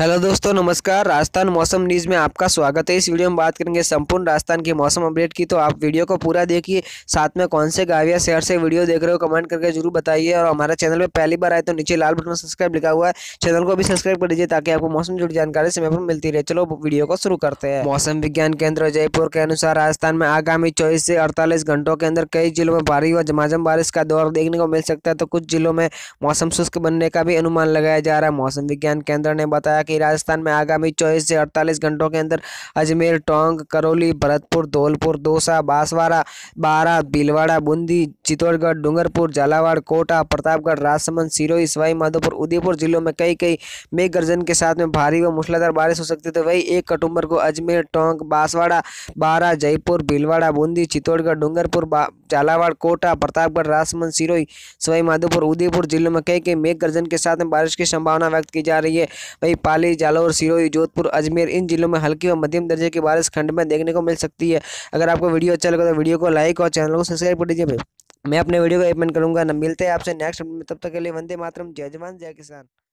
hello दोस्तों नमस्कार राजस्थान मौसम न्यूज़ में आपका स्वागत है इस वीडियो में बात करेंगे संपूर्ण राजस्थान की मौसम अपडेट की तो आप वीडियो को पूरा देखिए साथ में कौन से गाँव या शहर से वीडियो देख रहे हो कमेंट करके जरूर बताइए और हमारे चैनल पर पहली बार आए तो नीचे लाल बटन सब्सक्राइब लिखा हुआ है चैनल को भी सब्सक्राइब कर दीजिए ताकि आपको मौसम जुड़ी जानकारी समय पर मिलती रहे चलो वीडियो को शुरू करते हैं मौसम विज्ञान केंद्र जयपुर के अनुसार राजस्थान में आगामी चौबीस से अड़तालीस घंटों के अंदर कई जिलों में भारी व झमाझम बारिश का दौर देखने को मिल सकता है तो कुछ जिलों में मौसम शुष्क बनने का भी अनुमान लगाया जा रहा है मौसम विज्ञान केंद्र ने बताया कि राजस्थान में आगामी चौबीस से अड़तालीस घंटों के अंदर अजमेर टोंक करौली भरतपुर धौलपुर दौसा बांसवाड़ा बारा भीलवाड़ा बूंदी चित्तौड़गढ़ डूंगरपुर झालावाड़ कोटा प्रतापगढ़ राजसमंद सिरोही सवाई माधोपुर उदयपुर जिलों में कई कई मेघ गर्जन के साथ में भारी व मूसलाधार बारिश हो सकती है तो वही एक अक्टूबर को अजमेर टोंक बांसवाड़ा बारा जयपुर भीलवाड़ा बूंदी चित्तौड़गढ़ डूंगरपुर झालावाड़ कोटा प्रतापगढ़ राजसमंद सिरोही सवाई माधोपुर उदयपुर जिलों में कई कई मेघ गर्जन के साथ में बारिश की संभावना व्यक्त की जा रही है वहीं पाली जालौर सिरोही जोधपुर अजमेर इन जिलों में हल्की और मध्यम दर्जे की बारिश खंड में देखने को मिल सकती है अगर आपको वीडियो अच्छा लगा तो वीडियो को लाइक और चैनल को सब्सक्राइब कर दीजिए भाई मैं अपने वीडियो को एपमेंट करूंगा ना मिलते हैं आपसे नेक्स्ट में तब तक के लिए वंदे मातरम जय जवान जय किसान